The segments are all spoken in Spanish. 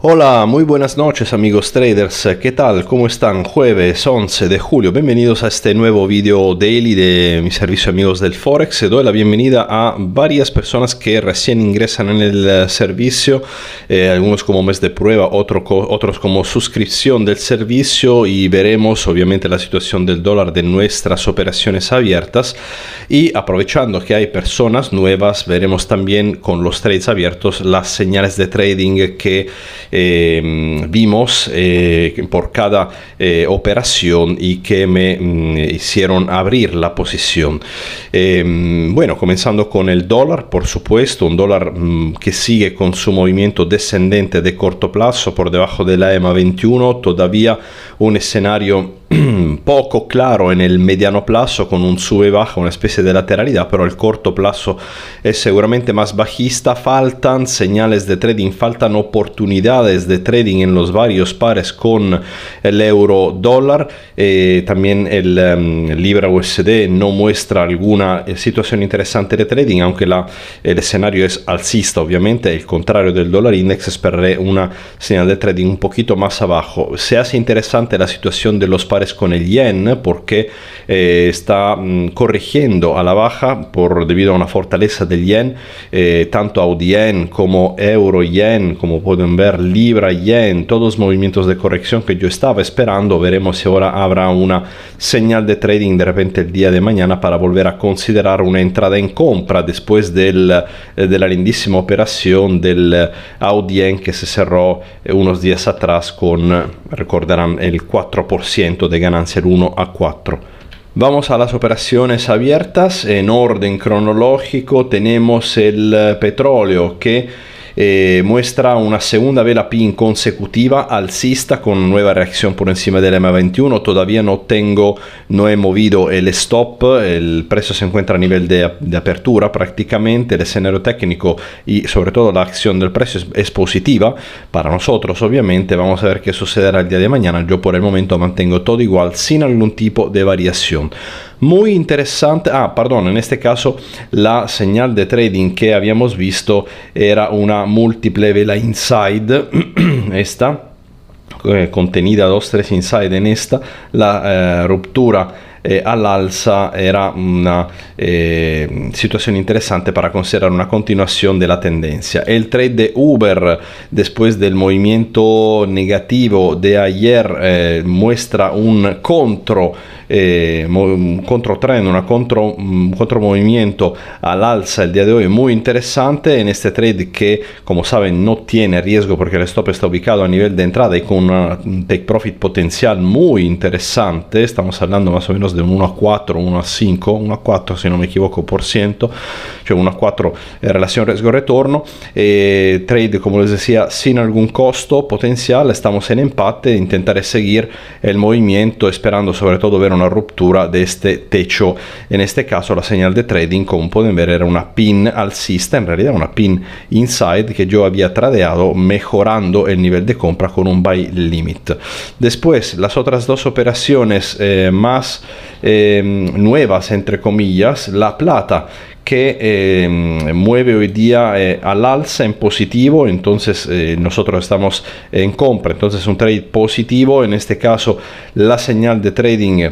Hola, muy buenas noches amigos traders, ¿qué tal? ¿Cómo están? Jueves 11 de julio, bienvenidos a este nuevo video daily de mi servicio amigos del Forex. Doy la bienvenida a varias personas que recién ingresan en el eh, servicio, eh, algunos como mes de prueba, otro otros como suscripción del servicio y veremos obviamente la situación del dólar de nuestras operaciones abiertas y aprovechando que hay personas nuevas, veremos también con los trades abiertos las señales de trading que eh, vimos eh, por cada eh, operación y que me mm, hicieron abrir la posición. bueno, comenzando con el dólar, por supuesto, un dólar mm, que sigue con su movimiento descendente de corto plazo por debajo de la EMA 21, todavía un escenario poco claro en el mediano plazo con un sube baja, una especie de lateralidad, pero el corto plazo es seguramente más bajista. Faltan señales de trading, faltan oportunidades de trading en los varios pares con el euro dólar. Eh, también el em, Libra USD no muestra alguna eh, situación interesante de trading, aunque la, el escenario es alcista, obviamente, el contrario del dólar index, esperaré una señal de trading un poquito más abajo. Se hace interesante la situación de los pares con el yen porque eh, está mm, corrigiendo a la baja por, debido a una fortaleza del yen, eh, tanto audien como euro yen, como pueden ver, libra yen, todos los movimientos de corrección que yo estaba esperando. Veremos si ahora habrá una señal de trading de repente el día de mañana para volver a considerar una entrada en compra después del, eh, de la lindísima operación del audi yen que se cerró unos días atrás con, recordarán, el 4% de ganancia el 1 a 4. Vamos a las operaciones abiertas. En orden cronológico tenemos el eh, petróleo que eh, muestra una segunda vela pin consecutiva alcista con nueva reacción por encima del m 21 Todavía no tengo, no he movido el stop, el precio se encuentra a nivel de, apertura prácticamente, el escenario técnico y sobre todo la acción del precio es, es, positiva para nosotros obviamente. Vamos a ver qué sucederá el día de mañana. Yo por el momento mantengo todo igual sin algún tipo de variación. Molto interessante, Ah, perdón, en este caso la señal di trading che abbiamo visto era una múltiple vela inside, questa, eh, contenida 2-3 inside en esta, la eh, ruptura eh, all'alza era una eh, situazione interessante per considerare una continuazione della tendenza. E Il trade Uber, después del movimento negativo de ayer, eh, muestra un contro eh, un controtrend, una contro, un contromovimiento al alza el día de hoy muy interesante en este trade que como saben no tiene riesgo porque el stop está ubicado a nivel de entrada y con un take profit potencial muy interesante, estamos hablando más o menos de 1 a 4, 1 a 5, 1 a 4 si no me equivoco por ciento, cioè 1 a 4 en relación riesgo-retorno, eh, trade como les decía sin algún costo potencial, estamos en empate, intentaré seguir el movimiento esperando sobre todo ver un una ruptura de este techo. En este caso la señal de trading como pueden ver era una pin alcista, en realidad una pin inside que yo había tradeado mejorando el nivel de compra con un buy limit. Después las otras dos operaciones eh, más eh, nuevas entre comillas, la plata que eh, mueve hoy día al alza en positivo, entonces nosotros estamos en compra, entonces un trade positivo, en este caso la señal de trading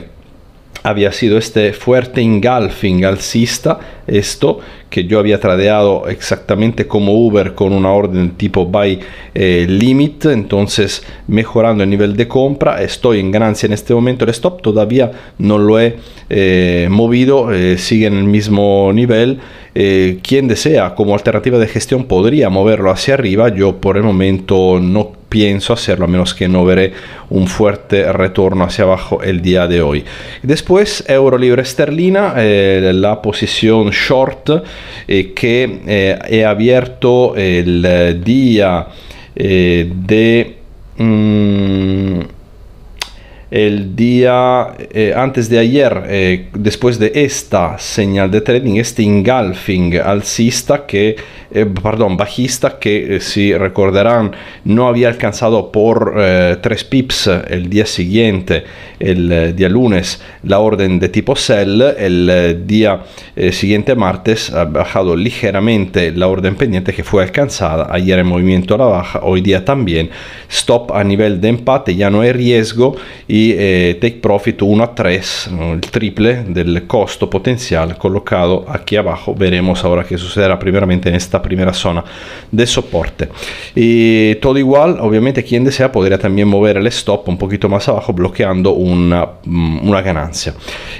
había sido este fuerte engulfing alcista, esto que yo había tradeado exactamente como Uber con una orden tipo buy eh, limit, entonces mejorando el nivel de compra, estoy en ganancia en este momento el stop, todavía no lo he eh, movido, eh, sigue en el mismo nivel eh, quien desea como alternativa de gestión podría moverlo hacia arriba. Yo por el momento no pienso hacerlo a menos que no veré un fuerte retorno hacia abajo el día de hoy. Después, euro libre esterlina, eh, la posición short eh, que he abierto el día de... Mm, el día eh, antes de ayer, eh, después de esta señal de trading, este engulfing alcista que, eh, perdón, bajista que, si recordarán, no había alcanzado por 3 pips el día siguiente, el día lunes, la orden de tipo sell, el día siguiente martes ha bajado ligeramente la orden pendiente que fue alcanzada, ayer en movimiento a la baja, hoy día también, stop a nivel de empate, ya no hay riesgo y eh, take profit 1 a 3, el triple del costo potencial colocado aquí abajo. Veremos ahora qué sucederá primeramente en esta primera zona de soporte. Y todo igual, obviamente quien desea podría también mover el stop un poquito más abajo bloqueando una, mm, ganancia.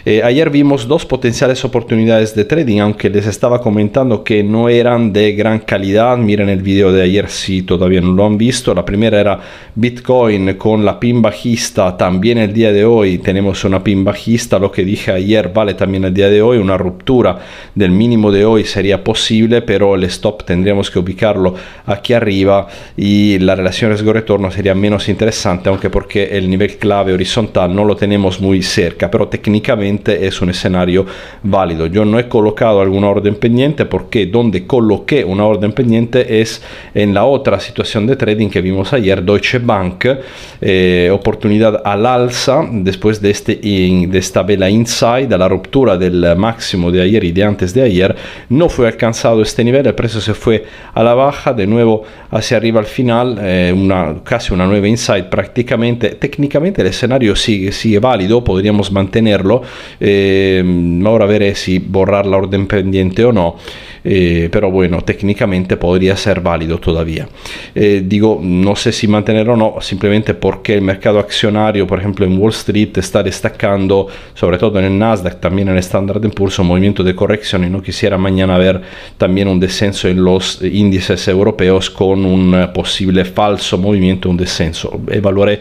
Eh, ayer vimos dos potenciales oportunidades de trading, aunque les estaba comentando que no eran de gran calidad. Miren el video de ayer si todavía no lo han visto. La primera era Bitcoin con la pin bajista también el día de hoy tenemos una pin bajista, lo que dije ayer vale también el día de hoy, una ruptura del mínimo de hoy sería posible, pero el stop tendríamos que ubicarlo aquí arriba y la relación riesgo-retorno sería menos interesante, aunque porque el nivel clave horizontal no lo tenemos muy cerca, pero técnicamente es un escenario válido. Yo no he colocado alguna orden pendiente porque donde coloqué una orden pendiente es en la otra situación de trading que vimos ayer, Deutsche Bank, eh, oportunidad a la después de, este, de esta vela inside, a la ruptura del máximo de ayer y de antes de ayer, no fue alcanzado este nivel, el precio se fue a la baja, de nuevo hacia arriba al final, eh, una, casi una nueva inside prácticamente, técnicamente el escenario sigue, sigue válido, podríamos mantenerlo, eh, ahora veré si borrar la orden pendiente o no, eh, pero bueno, técnicamente podría ser válido todavía. digo, no sé si mantener o no, simplemente porque el mercado accionario, por ejemplo, en Wall Street está destacando, sobre todo en el Nasdaq, también en el Standard de un movimiento de corrección y no quisiera mañana ver también un descenso en los índices europeos con un eh, posible falso movimiento, un descenso. Evaluaré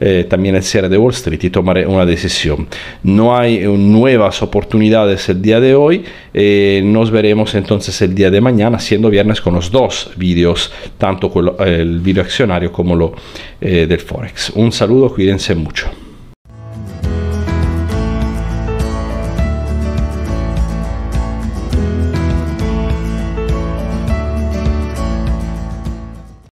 eh, también el cierre de Wall Street y tomaré una decisión. No hay eh, nuevas oportunidades el día de hoy, nos veremos entonces el día de mañana, siendo viernes con los dos vídeos, tanto el vídeo accionario como lo del Forex. Un saludo, cuídense mucho.